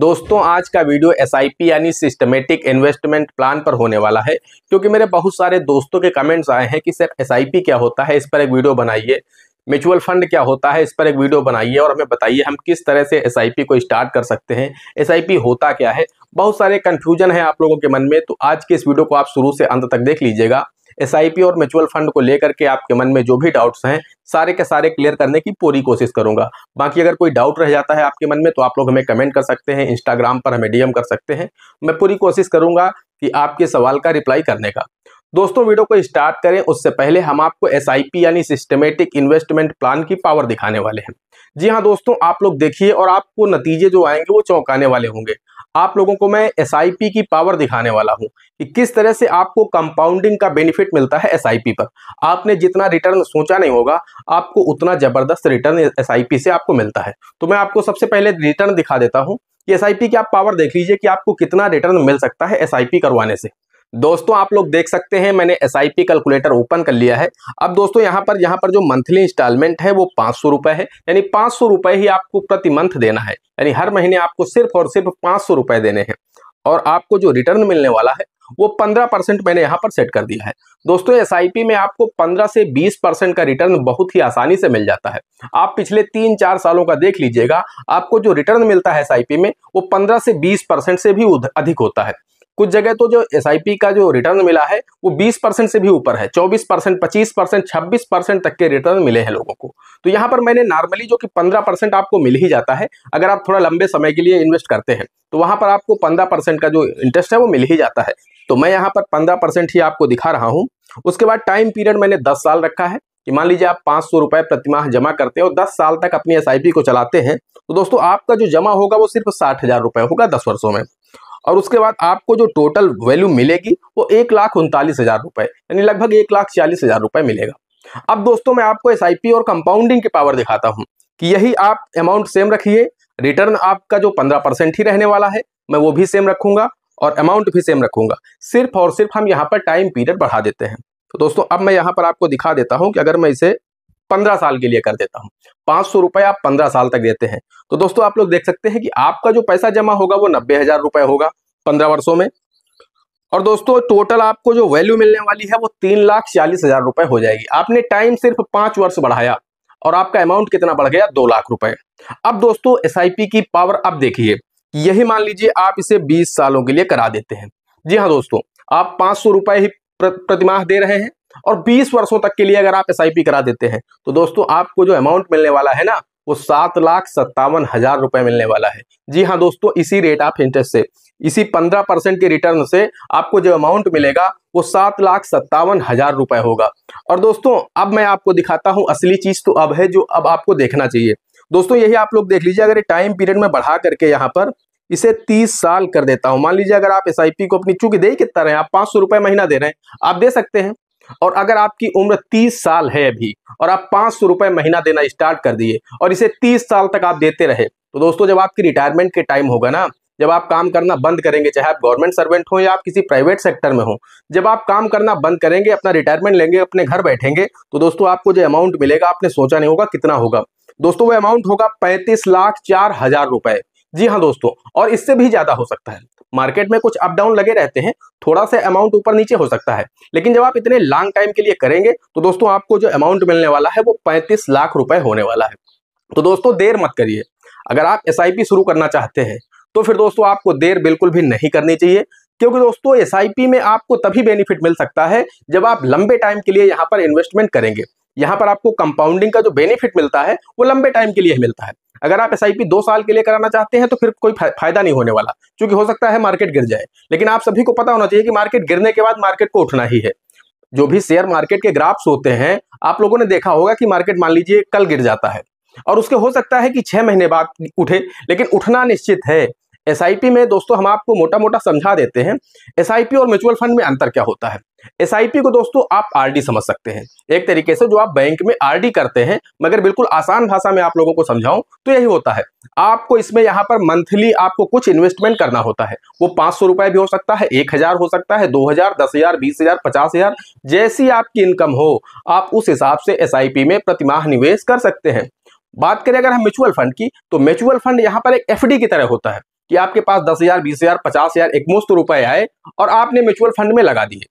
दोस्तों आज का वीडियो एस यानी सिस्टमेटिक इन्वेस्टमेंट प्लान पर होने वाला है क्योंकि मेरे बहुत सारे दोस्तों के कमेंट्स आए हैं कि सर एस क्या होता है इस पर एक वीडियो बनाइए म्यूचुअल फंड क्या होता है इस पर एक वीडियो बनाइए और हमें बताइए हम किस तरह से एस को स्टार्ट कर सकते हैं एस होता क्या है बहुत सारे कन्फ्यूजन है आप लोगों के मन में तो आज के इस वीडियो को आप शुरू से अंत तक देख लीजिएगा एस और म्यूचुअल फंड को लेकर के आपके मन में जो भी डाउट्स हैं सारे के सारे क्लियर करने की पूरी कोशिश करूंगा बाकी अगर कोई डाउट रह जाता है आपके मन में तो आप लोग हमें कमेंट कर सकते हैं इंस्टाग्राम पर हमें डीएम कर सकते हैं मैं पूरी कोशिश करूंगा कि आपके सवाल का रिप्लाई करने का दोस्तों वीडियो को स्टार्ट करें उससे पहले हम आपको एस यानी सिस्टमेटिक इन्वेस्टमेंट प्लान की पावर दिखाने वाले हैं जी हाँ दोस्तों आप लोग देखिए और आपको नतीजे जो आएंगे वो चौंकाने वाले होंगे आप लोगों को मैं एस की पावर दिखाने वाला हूँ कि किस तरह से आपको कंपाउंडिंग का बेनिफिट मिलता है एस पर आपने जितना रिटर्न सोचा नहीं होगा आपको उतना जबरदस्त रिटर्न एस से आपको मिलता है तो मैं आपको सबसे पहले रिटर्न दिखा देता हूँ कि एस की आप पावर देख लीजिए कि आपको कितना रिटर्न मिल सकता है एस करवाने से दोस्तों आप लोग देख सकते हैं मैंने S I P calculator open कर लिया है अब दोस्तों यहाँ पर यहाँ पर जो मंथली इंस्टॉलमेंट है वो पांच सौ रुपए है यानी पांच सौ रुपए ही आपको प्रति मंथ देना है यानी हर महीने आपको सिर्फ और सिर्फ पांच सौ रुपए देने हैं और आपको जो रिटर्न मिलने वाला है वो पंद्रह परसेंट मैंने यहाँ पर सेट कर दिया है दोस्तों एस में आपको पंद्रह से बीस परसेंट का रिटर्न बहुत ही आसानी से मिल जाता है आप पिछले तीन चार सालों का देख लीजिएगा आपको जो रिटर्न मिलता है एस में वो पंद्रह से बीस परसेंट से भी अधिक होता है कुछ जगह तो जो एस का जो रिटर्न मिला है वो 20 परसेंट से भी ऊपर है 24 परसेंट पच्चीस परसेंट छब्बीस परसेंट तक के रिटर्न मिले हैं लोगों को तो यहाँ पर मैंने नॉर्मली जो कि 15 परसेंट आपको मिल ही जाता है अगर आप थोड़ा लंबे समय के लिए इन्वेस्ट करते हैं तो वहाँ पर आपको पंद्रह परसेंट का जो इंटरेस्ट है वो मिल ही जाता है तो मैं यहाँ पर पंद्रह परसेंट ही आपको दिखा रहा हूँ उसके बाद टाइम पीरियड मैंने दस साल रखा है कि मान लीजिए आप पाँच सौ रुपये प्रतिमाह जमा करते हैं और दस साल तक अपनी एस को चलाते हैं तो दोस्तों आपका जो जमा होगा वो सिर्फ साठ हज़ार रुपये होगा दस वर्षों में और उसके बाद आपको जो टोटल वैल्यू मिलेगी वो एक लाख उनतालीस हज़ार रुपए यानी लगभग एक लाख छियालीस हज़ार रुपए मिलेगा अब दोस्तों मैं आपको एस और कंपाउंडिंग की पावर दिखाता हूँ कि यही आप अमाउंट सेम रखिए रिटर्न आपका जो पंद्रह परसेंट ही रहने वाला है मैं वो भी सेम रखूंगा और अमाउंट भी सेम रखूंगा सिर्फ और सिर्फ हम यहाँ पर टाइम पीरियड बढ़ा देते हैं तो दोस्तों अब मैं यहाँ पर आपको दिखा देता हूँ कि अगर मैं इसे पंद्रह साल के लिए कर देता हूं पांच सौ रुपए आप पंद्रह साल तक देते हैं तो दोस्तों आप लोग देख सकते हैं कि आपका जो पैसा जमा होगा वो नब्बे हजार रुपए होगा पंद्रह वर्षों में और दोस्तों टोटल आपको जो वैल्यू मिलने वाली है वो तीन लाख छियालीस हजार रुपए हो जाएगी आपने टाइम सिर्फ पांच वर्ष बढ़ाया और आपका अमाउंट कितना बढ़ गया दो लाख रुपए अब दोस्तों एस की पावर अब देखिए यही मान लीजिए आप इसे बीस सालों के लिए करा देते हैं जी हाँ दोस्तों आप पांच सौ रुपए ही प्रतिमाह दे रहे हैं और 20 वर्षों तक के लिए अगर आप एस करा देते हैं तो दोस्तों आपको जो अमाउंट मिलने वाला है ना वो सात लाख सत्तावन हजार रुपए मिलने वाला है जी हाँ दोस्तों इसी रेट ऑफ इंटरेस्ट से इसी पंद्रह परसेंट के रिटर्न से आपको जो अमाउंट मिलेगा वो सात लाख सत्तावन हजार रुपए होगा और दोस्तों अब मैं आपको दिखाता हूं असली चीज तो अब है जो अब आपको देखना चाहिए दोस्तों यही आप लोग देख लीजिए अगर टाइम पीरियड में बढ़ा करके यहाँ पर इसे तीस साल कर देता हूं मान लीजिए अगर आप एस को अपनी चूंकि दे कितना रहे हैं आप पांच सौ रुपए महीना दे रहे हैं आप दे सकते हैं और अगर आपकी उम्र 30 साल है अभी और आप पाँच सौ रुपए महीना देना स्टार्ट कर दिए और इसे 30 साल तक आप देते रहे तो दोस्तों जब आपकी रिटायरमेंट के टाइम होगा ना जब आप काम करना बंद करेंगे चाहे आप गवर्नमेंट सर्वेंट हो या आप किसी प्राइवेट सेक्टर में हो जब आप काम करना बंद करेंगे अपना रिटायरमेंट लेंगे अपने घर बैठेंगे तो दोस्तों आपको जो अमाउंट मिलेगा आपने सोचा नहीं होगा कितना होगा दोस्तों वो अमाउंट होगा पैंतीस लाख चार हजार रुपए जी हाँ दोस्तों और इससे भी ज्यादा हो सकता है मार्केट में कुछ अप डाउन लगे रहते हैं थोड़ा सा अमाउंट ऊपर नीचे हो सकता है लेकिन जब आप इतने लॉन्ग टाइम के लिए करेंगे तो दोस्तों आपको जो अमाउंट मिलने वाला है वो पैंतीस लाख रुपए होने वाला है तो दोस्तों देर मत करिए अगर आप एस शुरू करना चाहते हैं तो फिर दोस्तों आपको देर बिल्कुल भी नहीं करनी चाहिए क्योंकि दोस्तों एस में आपको तभी बेनिफिट मिल सकता है जब आप लंबे टाइम के लिए यहाँ पर इन्वेस्टमेंट करेंगे यहाँ पर आपको कंपाउंडिंग का जो बेनिफिट मिलता है वो लंबे टाइम के लिए मिलता है अगर आप एस दो साल के लिए कराना चाहते हैं तो फिर कोई फायदा नहीं होने वाला क्योंकि हो सकता है मार्केट गिर जाए लेकिन आप सभी को पता होना चाहिए कि मार्केट गिरने के बाद मार्केट को उठना ही है जो भी शेयर मार्केट के ग्राफ्स होते हैं आप लोगों ने देखा होगा कि मार्केट मान लीजिए कल गिर जाता है और उसके हो सकता है कि छह महीने बाद उठे लेकिन उठना निश्चित है एस में दोस्तों हम आपको मोटा मोटा समझा देते हैं एस और म्यूचुअल फंड में अंतर क्या होता है एस को दोस्तों आप आर समझ सकते हैं एक तरीके से जो आप बैंक में आर करते हैं मगर बिल्कुल आसान भाषा में आप लोगों को समझाऊं तो यही होता है आपको इसमें यहाँ पर मंथली आपको कुछ इन्वेस्टमेंट करना होता है वो पाँच सौ रुपये भी हो सकता है एक हज़ार हो सकता है दो हज़ार दस हज़ार बीस हज़ार पचास हज़ार जैसी आपकी इनकम हो आप उस हिसाब से एस में प्रतिमाह निवेश कर सकते हैं बात करें अगर हम म्यूचुअल फंड की तो म्यूचुअल फंड यहाँ पर एक एफ की तरह होता है कि आपके पास दस हजार बीस हजार पचास हजार एकमुश्त रुपए आए और आपने म्यूचुअल फंड में लगा दिए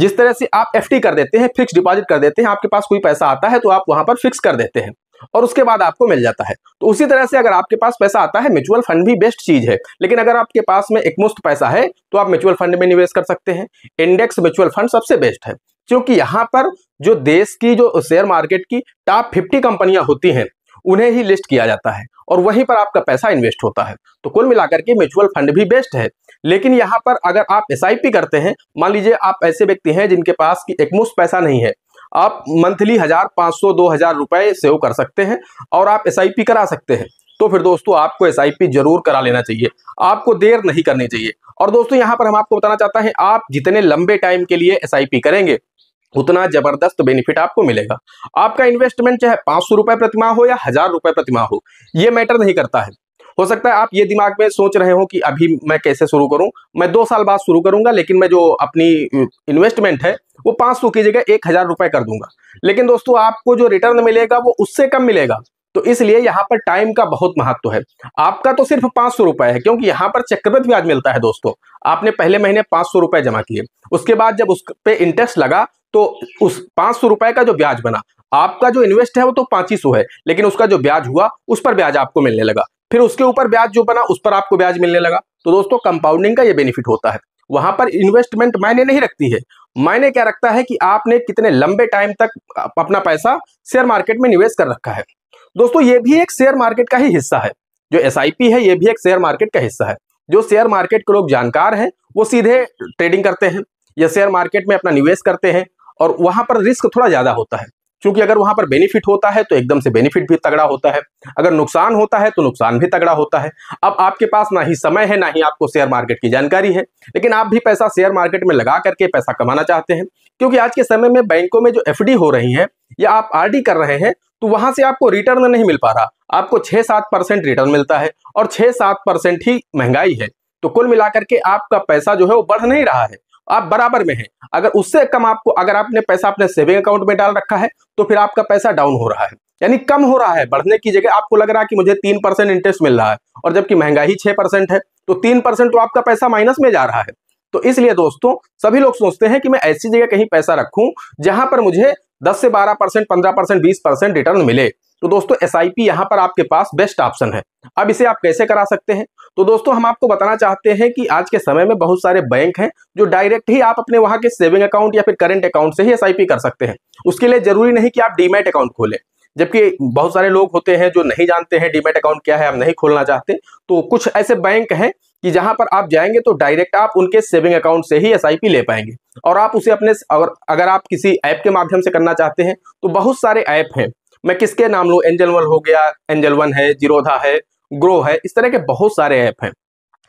जिस तरह से आप एफ कर देते हैं फिक्स डिपॉजिट कर देते हैं आपके पास कोई पैसा आता है तो आप वहां पर फिक्स कर देते हैं और उसके बाद आपको मिल जाता है तो उसी तरह से अगर आपके पास पैसा आता है म्यूचुअल फंड भी बेस्ट चीज है लेकिन अगर आपके पास में एकमुस्त पैसा है तो आप म्यूचुअल फंड में निवेश कर सकते हैं इंडेक्स म्यूचुअल फंड सबसे बेस्ट है क्योंकि यहाँ पर जो देश की जो शेयर मार्केट की टॉप फिफ्टी कंपनियां होती हैं उन्हें ही लिस्ट किया जाता है और वहीं पर आपका पैसा इन्वेस्ट होता है तो कुल मिलाकर के म्यूचुअल फंड भी बेस्ट है लेकिन यहाँ पर अगर आप एस करते हैं मान लीजिए आप ऐसे व्यक्ति हैं जिनके पास की एकमुश्त पैसा नहीं है आप मंथली हजार पाँच सौ दो हजार रुपए सेव कर सकते हैं और आप एस करा सकते हैं तो फिर दोस्तों आपको एस जरूर करा लेना चाहिए आपको देर नहीं करनी चाहिए और दोस्तों यहाँ पर हम आपको बताना चाहते हैं आप जितने लंबे टाइम के लिए एस करेंगे उतना जबरदस्त बेनिफिट आपको मिलेगा आपका इन्वेस्टमेंट चाहे पांच सौ रुपए प्रतिमा हो या हजार रुपए प्रतिमा हो ये मैटर नहीं करता है हो सकता है आप ये दिमाग में सोच रहे हो कि अभी मैं कैसे शुरू करूं मैं दो साल बाद शुरू करूंगा लेकिन मैं जो अपनी इन्वेस्टमेंट है वो पाँच सौ की जगह एक हज़ार रुपये कर दूंगा लेकिन दोस्तों आपको जो रिटर्न मिलेगा वो उससे कम मिलेगा तो इसलिए यहाँ पर टाइम का बहुत महत्व है आपका तो सिर्फ पांच सौ रुपए है क्योंकि यहाँ पर चक्रवृत ब्याज मिलता है दोस्तों आपने पहले महीने पांच सौ रुपए जमा किए उसके बाद जब उस पे इंटरेस्ट लगा तो उस पांच सौ रुपए का जो ब्याज बना आपका जो इन्वेस्ट है वो तो पांच ही सौ है लेकिन उसका जो ब्याज हुआ उस पर ब्याज आपको मिलने लगा फिर उसके ऊपर ब्याज जो बना उस पर आपको ब्याज मिलने लगा तो दोस्तों कंपाउंडिंग का ये बेनिफिट होता है वहां पर इन्वेस्टमेंट मायने नहीं रखती है मायने क्या रखता है कि आपने कितने लंबे टाइम तक अपना पैसा शेयर मार्केट में निवेश कर रखा है दोस्तों ये भी एक शेयर मार्केट का ही हिस्सा है जो एस है ये भी एक शेयर मार्केट का हिस्सा है जो शेयर मार्केट के लोग जानकार हैं वो सीधे ट्रेडिंग करते हैं या शेयर मार्केट में अपना निवेश करते हैं और वहां पर रिस्क थोड़ा ज्यादा होता है क्योंकि अगर वहां पर बेनिफिट होता है तो एकदम से बेनिफिट भी तगड़ा होता है अगर नुकसान होता है तो नुकसान भी तगड़ा होता है अब आपके पास ना ही समय है ना ही आपको शेयर मार्केट की जानकारी है लेकिन आप भी पैसा शेयर मार्केट में लगा करके पैसा कमाना चाहते हैं क्योंकि आज के समय में बैंकों में जो एफ हो रही है या आप आर कर रहे हैं तो वहां से आपको रिटर्न नहीं मिल पा रहा आपको छह सात परसेंट रिटर्न मिलता है और छह सात परसेंट ही महंगाई है तो कुल मिलाकर के आपका पैसा जो है वो बढ़ नहीं रहा है आप बराबर में हैं अगर उससे कम आपको अगर आपने पैसा अपने सेविंग अकाउंट में डाल रखा है तो फिर आपका पैसा डाउन हो रहा है यानी कम हो रहा है बढ़ने की जगह आपको लग रहा है कि मुझे तीन परसेंट इंटरेस्ट मिल रहा है और जबकि महंगाई छह परसेंट है तो तीन परसेंट तो आपका पैसा माइनस में जा रहा है तो इसलिए दोस्तों सभी लोग सोचते हैं कि मैं ऐसी जगह कहीं पैसा रखूं जहां पर मुझे 10 से 12 परसेंट पंद्रह परसेंट बीस परसेंट रिटर्न मिले तो दोस्तों एस आई पी यहाँ पर आपके पास बेस्ट ऑप्शन है अब इसे आप कैसे करा सकते हैं तो दोस्तों हम आपको बताना चाहते हैं कि आज के समय में बहुत सारे बैंक हैं जो डायरेक्ट ही आप अपने वहां के सेविंग अकाउंट या फिर करेंट अकाउंट से ही एस कर सकते हैं उसके लिए जरूरी नहीं कि आप डीमेट अकाउंट खोलें जबकि बहुत सारे लोग होते हैं जो नहीं जानते हैं डीमेट अकाउंट क्या है आप नहीं खोलना चाहते तो कुछ ऐसे बैंक हैं कि जहां पर आप जाएंगे तो डायरेक्ट आप उनके सेविंग अकाउंट से ही एस ले पाएंगे और आप उसे अपने अगर अगर आप किसी ऐप के माध्यम से करना चाहते हैं तो बहुत सारे ऐप हैं मैं किसके नाम लूँ एंजल वन हो गया एंजल वन है जीरोधा है ग्रो है इस तरह के बहुत सारे ऐप हैं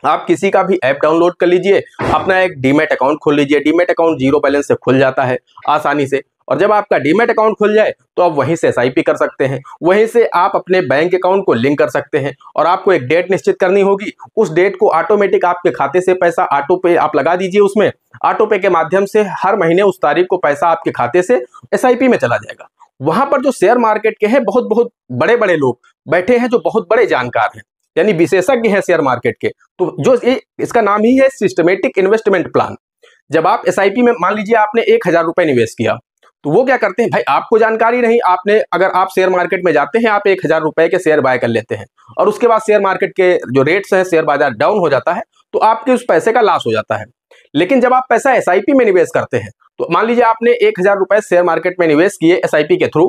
आप किसी का भी ऐप डाउनलोड कर लीजिए अपना एक डीमेट अकाउंट खोल लीजिए डीमेट अकाउंट जीरो बैलेंस से खुल जाता है आसानी से और जब आपका डीमेट अकाउंट खुल जाए तो आप वहीं से एस कर सकते हैं वहीं से आप अपने बैंक अकाउंट को लिंक कर सकते हैं और आपको एक डेट निश्चित करनी होगी उस डेट को ऑटोमेटिक आपके खाते से पैसा ऑटो पे आप लगा दीजिए उसमें ऑटो पे के माध्यम से हर महीने उस तारीख को पैसा आपके खाते से एस में चला जाएगा वहां पर जो शेयर मार्केट के हैं बहुत बहुत बड़े बड़े लोग बैठे हैं जो बहुत बड़े जानकार हैं यानी विशेषज्ञ हैं शेयर मार्केट के तो जो ये इसका नाम ही है सिस्टमेटिक इन्वेस्टमेंट प्लान जब आप एस में मान लीजिए आपने एक हजार रुपए निवेश किया तो वो क्या करते हैं भाई आपको जानकारी नहीं आपने अगर आप शेयर मार्केट में जाते हैं आप एक हजार रुपए के शेयर बाय कर लेते हैं और उसके बाद शेयर मार्केट के जो रेट्स हैं शेयर बाजार डाउन हो जाता है तो आपके उस पैसे का लॉस हो जाता है लेकिन जब आप पैसा एस में निवेश करते हैं तो मान लीजिए आपने एक हजार रुपए शेयर मार्केट में निवेश किए एस के थ्रू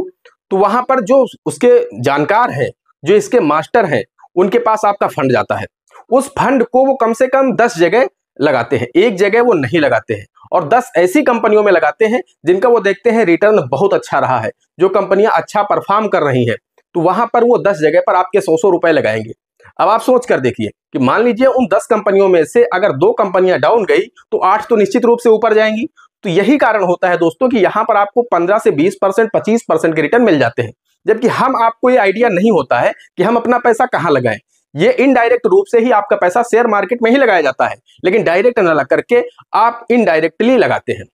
तो वहां पर जो उसके जानकार हैं जो इसके मास्टर हैं उनके पास आपका फंड जाता है उस फंड को वो कम से कम दस जगह लगाते हैं एक जगह वो नहीं लगाते हैं और 10 ऐसी कंपनियों में लगाते हैं जिनका वो देखते हैं रिटर्न बहुत अच्छा रहा है जो कंपनियां अच्छा परफॉर्म कर रही हैं तो वहां पर वो 10 जगह पर आपके सौ सौ रुपए लगाएंगे अब आप सोच कर देखिए कि मान लीजिए उन दस कंपनियों में से अगर दो कंपनियां डाउन गई तो आठ तो निश्चित रूप से ऊपर जाएंगी तो यही कारण होता है दोस्तों कि यहां पर आपको पंद्रह से बीस परसेंट पच्चीस परसेंट के रिटर्न मिल जाते हैं जबकि हम आपको ये आइडिया नहीं होता है कि हम अपना पैसा कहां लगाएं ये इनडायरेक्ट रूप से ही आपका पैसा शेयर मार्केट में ही लगाया जाता है लेकिन डायरेक्ट न लग करके आप इनडायरेक्टली लगाते हैं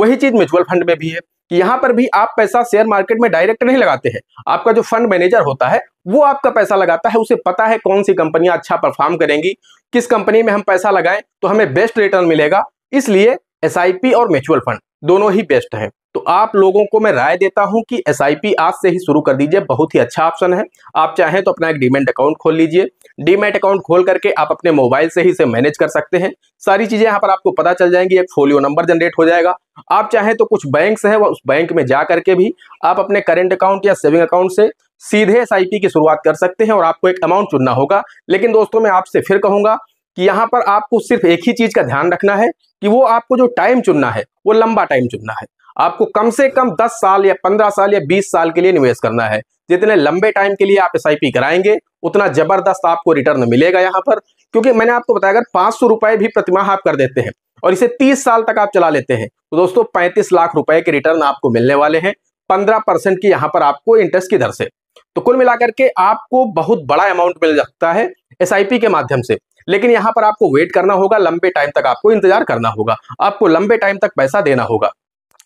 वही चीज म्यूचुअल फंड में भी है कि यहां पर भी आप पैसा शेयर मार्केट में डायरेक्ट नहीं लगाते हैं आपका जो फंड मैनेजर होता है वो आपका पैसा लगाता है उसे पता है कौन सी कंपनियां अच्छा परफॉर्म करेंगी किस कंपनी में हम पैसा लगाएं तो हमें बेस्ट रिटर्न मिलेगा इसलिए एस और म्यूचुअल फंड दोनों ही बेस्ट है तो आप लोगों को मैं राय देता हूं कि एस आज से ही शुरू कर दीजिए बहुत ही अच्छा ऑप्शन है आप चाहें तो अपना एक डीमेट अकाउंट खोल लीजिए डीमेट अकाउंट खोल करके आप अपने मोबाइल से ही इसे मैनेज कर सकते हैं सारी चीज़ें यहाँ पर आपको पता चल जाएंगी एक फोलियो नंबर जनरेट हो जाएगा आप चाहें तो कुछ बैंक है वह उस बैंक में जा करके भी आप अपने करेंट अकाउंट या सेविंग अकाउंट से सीधे एस की शुरुआत कर सकते हैं और आपको एक अमाउंट चुनना होगा लेकिन दोस्तों मैं आपसे फिर कहूंगा कि यहाँ पर आपको सिर्फ एक ही चीज़ का ध्यान रखना है कि वो आपको जो टाइम चुनना है वो लंबा टाइम चुनना है आपको कम से कम 10 साल या 15 साल या 20 साल के लिए निवेश करना है जितने लंबे टाइम के लिए आप एस कराएंगे उतना जबरदस्त आपको रिटर्न मिलेगा यहाँ पर क्योंकि मैंने आपको बताया अगर पांच सौ रुपए भी प्रतिमाह आप कर देते हैं और इसे तीस साल तक आप चला लेते हैं तो दोस्तों पैंतीस लाख रुपए के रिटर्न आपको मिलने वाले हैं पंद्रह परसेंट की यहाँ पर आपको इंटरेस्ट की दर से तो कुल मिलाकर के आपको बहुत बड़ा अमाउंट मिल सकता है एस के माध्यम से लेकिन यहाँ पर आपको वेट करना होगा लंबे टाइम तक आपको इंतजार करना होगा आपको लंबे टाइम तक पैसा देना होगा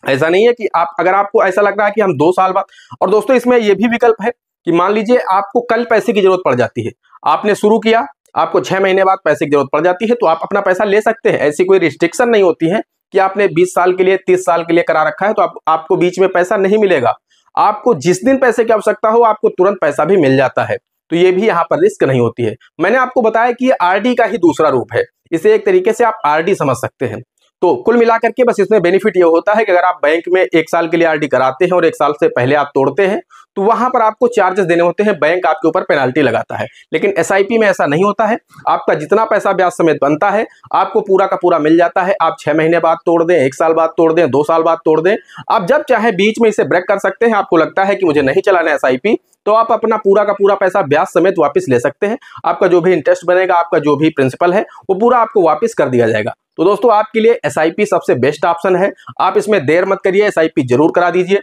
ऐसा नहीं है कि आप अगर आपको ऐसा लग रहा है कि हम दो साल बाद और दोस्तों इसमें यह भी विकल्प है कि मान लीजिए आपको कल पैसे की जरूरत पड़ जाती है आपने शुरू किया आपको छह महीने बाद पैसे की जरूरत पड़ जाती है तो आप अपना पैसा ले सकते हैं ऐसी कोई रिस्ट्रिक्शन नहीं होती है कि आपने 20 साल के लिए 30 साल के लिए करा रखा है तो आप, आपको बीच में पैसा नहीं मिलेगा आपको जिस दिन पैसे की आवश्यकता हो आपको तुरंत पैसा भी मिल जाता है तो ये भी यहाँ पर रिस्क नहीं होती है मैंने आपको बताया कि ये आरडी का ही दूसरा रूप है इसे एक तरीके से आप आरडी समझ सकते हैं तो कुल मिलाकर के बस इसमें बेनिफिट ये होता है कि अगर आप बैंक में एक साल के लिए आरडी कराते हैं और एक साल से पहले आप तोड़ते हैं तो वहां पर आपको चार्जेस देने होते हैं बैंक आपके ऊपर पेनाल्टी लगाता है लेकिन एसआईपी में ऐसा नहीं होता है आपका जितना पैसा ब्याज समेत बनता है आपको पूरा का पूरा मिल जाता है आप छह महीने बाद तोड़ दें एक साल बाद तोड़ दें दो साल बाद तोड़ दें आप जब चाहे बीच में इसे ब्रेक कर सकते हैं आपको लगता है कि मुझे नहीं चलाना एस तो आप अपना पूरा का पूरा पैसा ब्याज समेत वापस ले सकते हैं आपका जो भी इंटरेस्ट बनेगा आपका जो भी प्रिंसिपल है वो पूरा आपको वापस कर दिया जाएगा तो दोस्तों आपके लिए एस सबसे बेस्ट ऑप्शन है आप इसमें देर मत करिए एस जरूर करा दीजिए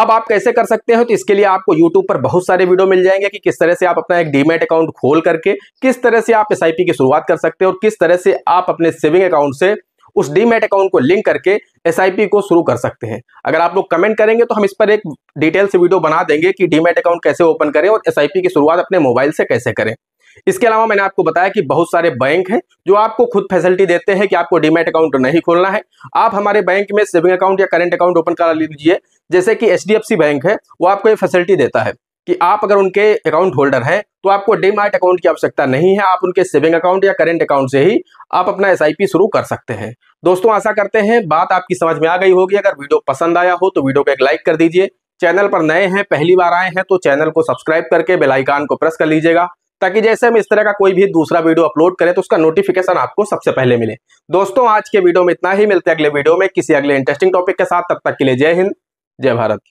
अब आप कैसे कर सकते हो तो इसके लिए आपको YouTube पर बहुत सारे वीडियो मिल जाएंगे कि किस तरह से आप अपना एक डीमेट अकाउंट खोल करके किस तरह से आप एस की शुरुआत कर सकते हो और किस तरह से आप अपने सेविंग अकाउंट से उस डीमेट अकाउंट को लिंक करके एस को शुरू कर सकते हैं अगर आप लोग कमेंट करेंगे तो हम इस पर एक डिटेल से वीडियो बना देंगे कि डीमेट अकाउंट कैसे ओपन करें और एस की शुरुआत अपने मोबाइल से कैसे करें इसके अलावा मैंने आपको बताया कि बहुत सारे बैंक हैं जो आपको खुद फैसिलिटी देते हैं कि आपको डीमेट अकाउंट नहीं खोलना है आप हमारे बैंक में सेविंग अकाउंट या करेंट अकाउंट ओपन करा लीजिए जैसे कि एच बैंक है वो आपको ये फैसिलिटी देता है कि आप अगर उनके अकाउंट होल्डर हैं तो आपको डीमार्ट अकाउंट की आवश्यकता नहीं है आप उनके सेविंग अकाउंट या करेंट अकाउंट से ही आप अपना एस शुरू कर सकते हैं दोस्तों आशा करते हैं बात आपकी समझ में आ गई होगी अगर वीडियो पसंद आया हो तो वीडियो को एक लाइक कर दीजिए चैनल पर नए हैं पहली बार आए हैं तो चैनल को सब्सक्राइब करके बेलाइकान को प्रेस कर लीजिएगा ताकि जैसे हम इस तरह का कोई भी दूसरा वीडियो अपलोड करें तो उसका नोटिफिकेशन आपको सबसे पहले मिले दोस्तों आज के वीडियो में इतना ही मिलते हैं अगले वीडियो में किसी अगले इंटरेस्टिंग टॉपिक के साथ तब तक के लिए जय हिंद जय भारत